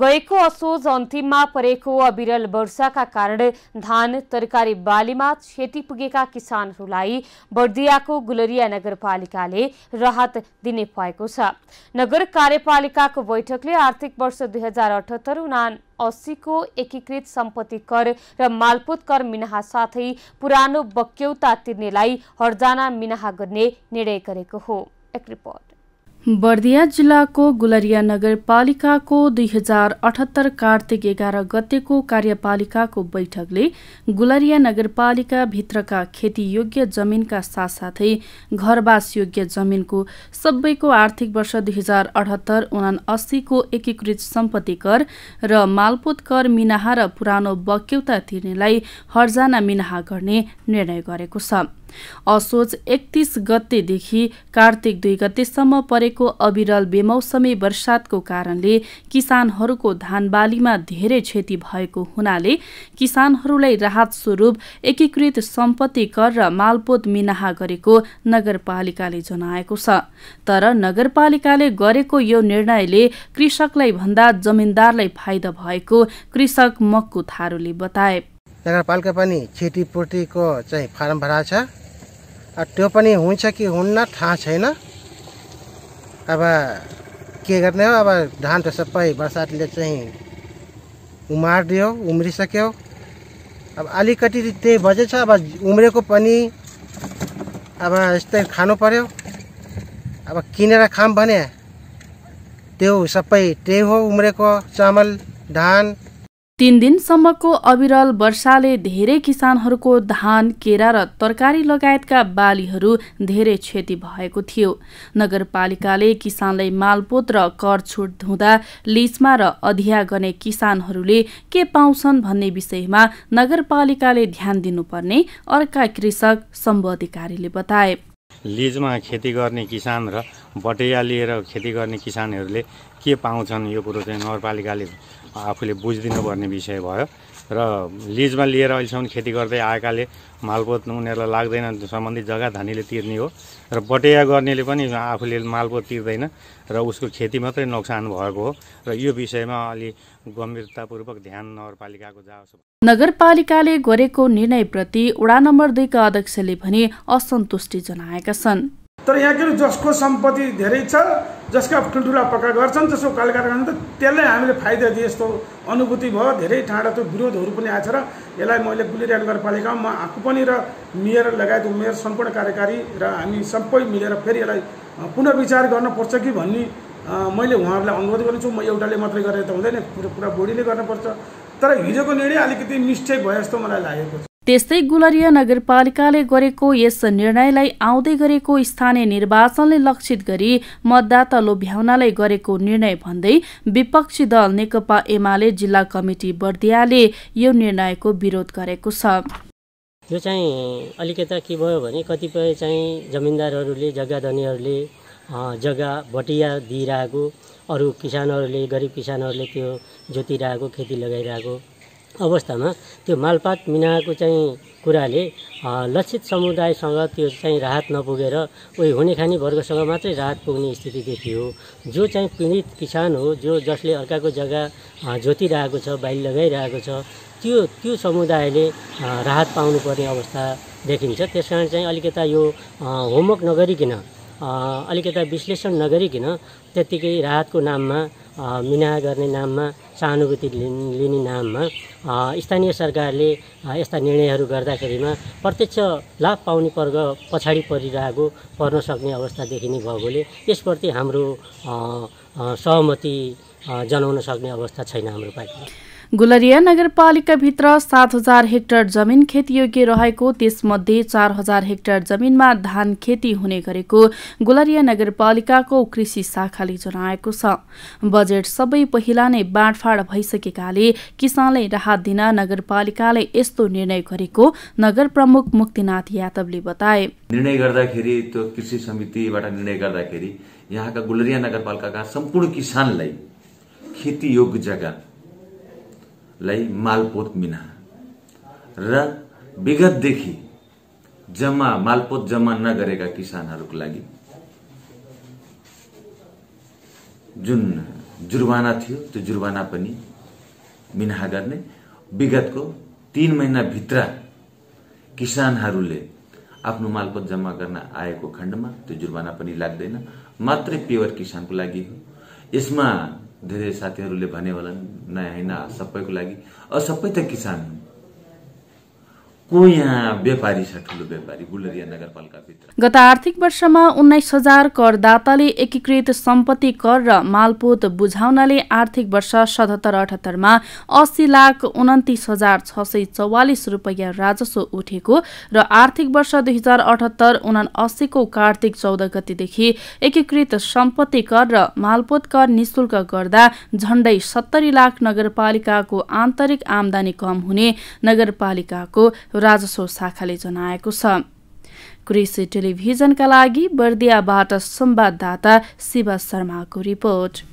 गएको असोज अन्तिममा परेको अविरल वर्षाका कारण धान तरकारी बालीमा क्षति पुगेका किसानहरूलाई बर्दियाको गुलरिया नगरपालिकाले राहत दिने पाएको छ नगर कार्यपालिकाको बैठकले आर्थिक वर्ष दुई हजार अठहत्तर उना अस्सीको एकीकृत सम्पत्ति कर र मालपोत कर मिनाहा साथै पुरानो बक्यौता तिर्नेलाई हर्जाना मिनाहा गर्ने निर्णय गरेको हो एक रिपोर्ट बर्दिया जिल्लाको गुलरिया नगरपालिकाको दुई हजार अठहत्तर कार्तिक एघार गतेको कार्यपालिकाको बैठकले गुलरिया नगरपालिकाभित्रका खेतीयोग्य जमिनका साथसाथै योग्य जमिनको सबैको आर्थिक वर्ष दुई हजार अठहत्तर उना अस्सीको एकीकृत सम्पत्ति कर र मालपोत कर मिनाहा र पुरानो बक्यौता तिर्नेलाई हर्जाना मिनाहा गर्ने निर्णय गरेको छ असोज एकतिस गतेदेखि कार्तिक दुई गतेसम्म परेको अविरल बेमौसमी वर्षातको कारणले किसानहरूको धान बालीमा धेरै क्षति भएको हुनाले किसानहरूलाई राहत स्वरूप एकीकृत सम्पत्ति कर र मालपोत मिनाहा गरेको नगरपालिकाले जनाएको छ तर नगरपालिकाले गरेको यो निर्णयले कृषकलाई भन्दा जमिनदारलाई फाइदा भएको कृषक मक्कु थारूले बताए नगरपालिका पनि क्षतिपूर्तिको चाहिँ फारम भरा छ त्यो पनि हुन्छ कि हुन्न थाहा छैन अब के गर्ने हो अब धान त सबै बर्सातले चाहिँ उमारिदियो उम्रिसक्यो अब अलिकति त्यही बजे छ अब उम्रेको पनि अब यस्तै खानु पर्यो अब किनेर खाऊँ भने त्यो सबै त्यही हो उम्रेको चामल धान तीन दिनसम्मको अविरल वर्षाले धेरै किसानहरूको धान केरा र तरकारी लगायतका बालीहरू धेरै क्षति भएको थियो नगरपालिकाले किसानलाई मालपोत र कर छुट धुँदा लिजमा र अधिया गर्ने किसानहरूले के पाउँछन् भन्ने विषयमा नगरपालिकाले ध्यान दिनुपर्ने अर्का कृषक सम्भ अधिकारीले बताए लिजमा खेती गर्ने किसान र बटैया लिएर खेती गर्ने किसानहरूले के पाउँछन् यो कुरो चाहिँ नगरपालिकाले आफूले बुझिदिनु पर्ने विषय भयो र लिजमा लिएर अहिलेसम्म खेती गर्दै आएकाले मालपोत उनीहरूलाई लाग्दैन सम्बन्धित जग्गा धनीले तिर्ने हो र बटेया गर्नेले पनि आफूले मालपोत तिर्दैन र उसको खेती मात्रै नोक्सान भएको हो र यो विषयमा अलि गम्भीरतापूर्वक ध्यान नगरपालिकाको जाओस् नगरपालिकाले गरेको निर्णयप्रति वडा नम्बर दुईका अध्यक्षले भने असन्तुष्टि जनाएका छन् तर यहाँ के अरे जसको सम्पत्ति धेरै छ जसका ठुल्ठुला पक्का गर्छन् जसको कारखाना त त्यसलाई हामीले फाइदा दिए जस्तो अनुभूति भयो धेरै ठाँडा त्यो विरोधहरू पनि आएछ र यसलाई मैले गुलेरिया नगरपालिकामा म आफू पनि र मेयर लगायत मेयर सम्पूर्ण कार्यकारी र हामी सबै मिलेर फेरि यसलाई पुनर्विचार गर्नुपर्छ कि भन्ने मैले उहाँहरूलाई अनुरोध गर्नेछु म एउटाले मात्रै गरेर त हुँदैन पुरा पुरा बोडीले गर्नुपर्छ तर हिजोको निर्णय अलिकति मिस्टेक भयो जस्तो मलाई लागेको छ त्यस्तै गुलरिया नगरपालिकाले गरेको यस निर्णयलाई आउँदै गरेको स्थानीय निर्वाचनले लक्षित गरी मतदाता लोभ्याउनलाई गरेको निर्णय भन्दै विपक्षी दल नेकपा एमाले जिल्ला कमिटी बर्दियाले यो निर्णयको विरोध गरेको छ यो चाहिँ अलिकता के भयो भने कतिपय चाहिँ जमिनदारहरूले धनीहरूले जग्गा भटिया दिइरहेको अरू किसानहरूले गरिब किसानहरूले त्यो जोतिरहेको खेती लगाइरहेको अवस्थामा त्यो मालपात मिनाको चाहिँ कुराले लक्षित समुदायसँग त्यो चाहिँ राहत नपुगेर उयो हुने खाने वर्गसँग मात्रै राहत पुग्ने स्थिति देखियो जो चाहिँ पीडित किसान हो जो जसले अर्काको जग्गा जोतिरहेको छ बाइल लगाइरहेको छ त्यो त्यो समुदायले राहत पाउनुपर्ने अवस्था देखिन्छ त्यस कारण चाहिँ अलिकता यो होमवर्क नगरिकन अलिकता विश्लेषण नगरिकन त्यत्तिकै राहतको नाममा मिना गर्ने नाममा सहानुभूति लिने नाममा स्थानीय सरकारले यस्ता निर्णयहरू गर्दाखेरिमा प्रत्यक्ष लाभ पाउने वर्ग पछाडि परिरहेको पर्न सक्ने अवस्था देखिने भएकोले यसप्रति हाम्रो सहमति जनाउन सक्ने अवस्था छैन हाम्रो पार्टीमा गुलरिया नगरपालिकाभित्र सात हजार हेक्टर जमिन खेतीयोग्य रहेको त्यसमध्ये चार हजार हेक्टर जमिनमा धान खेती हुने गरेको गुलरिया नगरपालिकाको कृषि शाखाले जनाएको छ बजेट सबै पहिला नै बाँडफाँड भइसकेकाले किसानलाई राहत दिन नगरपालिकाले यस्तो निर्णय गरेको नगर प्रमुख मुक्तिनाथ यादवले बताए निर्णय गर्दाखेरि त्यो कृषि समितिबाट निर्णय गर्दाखेरि यहाँका गुलरिया नगरपालिकाका सम्पूर्ण किसानलाई खेती जग्गा लाई मालपोत मिना र विगतदेखि जम्मा मालपोत जम्मा नगरेका किसानहरूको लागि जुन जुर्बाना थियो त्यो जुर्बाना पनि मिनाहा गर्ने विगतको तिन महिनाभित्र किसानहरूले आफ्नो मालपोत जम्मा गर्न आएको खण्डमा त्यो जुर्माना पनि लाग्दैन मात्रै प्योर किसानको लागि हो यसमा धेरै साथीहरूले भने होला नयाँ होइन सबैको लागि सबै त किसान गत आर्थिक वर्षमा उन्नाइस हजार करदाताले एकीकृत सम्पत्ति कर र मालपोत बुझाउनले आर्थिक वर्ष सतहत्तर अठहत्तरमा अस्सी लाख उन्तिस हजार छ सय चौवालिस रुपियाँ राजस्व उठेको र आर्थिक वर्ष दुई हजार अठहत्तर उना अस्सीको कार्तिक चौध गतिदेखि एकीकृत सम्पत्ति कर र मालपोत कर निशुल्क गर्दा झण्डै सत्तरी लाख नगरपालिकाको आन्तरिक आमदानी कम हुने नगरपालिकाको राजस्व शाखाले जनाएको छ कृषि टेलिभिजनका लागि बर्दियाबाट संवाददाता शिव शर्माको रिपोर्ट